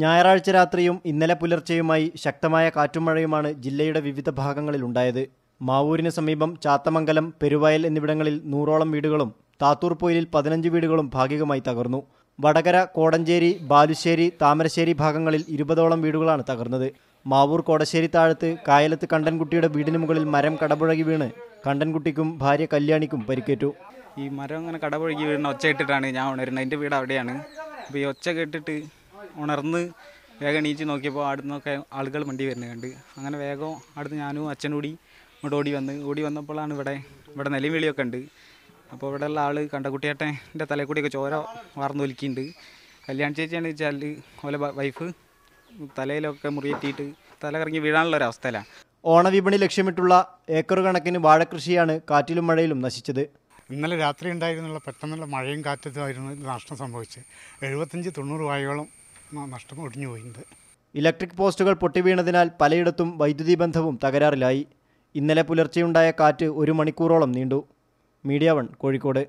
ഞായറാഴ്ച രാത്രിയും ഇന്നലെ പുലർച്ചെയുമായി ശക്തമായ കാറ്റും മഴയുമാണ് ജില്ലയുടെ വിവിധ ഭാഗങ്ങളിൽ ഉണ്ടായത് മാവൂരിന് സമീപം ചാത്തമംഗലം പെരുവയൽ എന്നിവിടങ്ങളിൽ നൂറോളം വീടുകളും താത്തൂർ പതിനഞ്ച് വീടുകളും ഭാഗികമായി തകർന്നു വടകര കോടഞ്ചേരി ബാലുശ്ശേരി താമരശ്ശേരി ഭാഗങ്ങളിൽ ഇരുപതോളം വീടുകളാണ് തകർന്നത് മാവൂർ കോടശ്ശേരി താഴത്ത് കായലത്ത് കണ്ടൻകുട്ടിയുടെ വീടിന് മുകളിൽ മരം കടപുഴകി വീണ് കണ്ടൻകുട്ടിക്കും ഭാര്യ കല്യാണിക്കും പരിക്കേറ്റു ഈ മരം അങ്ങനെ കടപുഴകി വീണ് ഒച്ച ഇട്ടിട്ടാണ് ഞാൻ ഉണരുന്നത് എൻ്റെ വീട് അവിടെയാണ് അപ്പോൾ ഈ ഒച്ച കേട്ടിട്ട് ഉണർന്ന് വേഗം എണീച്ച് നോക്കിയപ്പോൾ അവിടെ നിന്നൊക്കെ ആളുകൾ വണ്ടി വരുന്നത് കണ്ട് അങ്ങനെ വേഗം അടുത്ത് ഞാനും അച്ഛനും കൂടി ഇങ്ങോട്ട് ഓടി വന്ന് ഓടി വന്നപ്പോഴാണ് ഇവിടെ ഇവിടെ നിലയും വിളിയൊക്കെ ഉണ്ട് അപ്പോൾ ഉള്ള ആൾ കണ്ടക്കുട്ടിയേട്ടൻ്റെ തലയിൽ കൂടിയൊക്കെ ചോര വാർന്നൊലിക്കുന്നുണ്ട് കല്യാണ ചേച്ചിയാണ് വെച്ചാൽ ഓലെ വൈഫ് തലയിലൊക്കെ മുറിയെത്തിയിട്ട് തല കറങ്ങി വീഴാനുള്ള ഒരവസ്ഥയിലാണ് അവസ്ഥയിലാണ് ഓണവിപണി ലക്ഷ്യമിട്ടുള്ള ഏക്കർ കണക്കിന് വാഴക്കൃഷിയാണ് കാറ്റിലും മഴയിലും നശിച്ചത് ഇന്നലെ രാത്രി ഉണ്ടായിരുന്നുള്ള പെട്ടെന്നുള്ള മഴയും കാറ്റത്തുമായിരുന്നു നാശം സംഭവിച്ചത് എഴുപത്തഞ്ച് തൊണ്ണൂറ് വായകളും നഷ്ടം ഒടിഞ്ഞു പോയിട്ടുണ്ട് ഇലക്ട്രിക് പോസ്റ്റുകൾ പൊട്ടിവീണതിനാൽ പലയിടത്തും വൈദ്യുതി ബന്ധവും തകരാറിലായി ഇന്നലെ പുലർച്ചെയുണ്ടായ കാറ്റ് ഒരു മണിക്കൂറോളം നീണ്ടു മീഡിയ വൺ കോഴിക്കോട്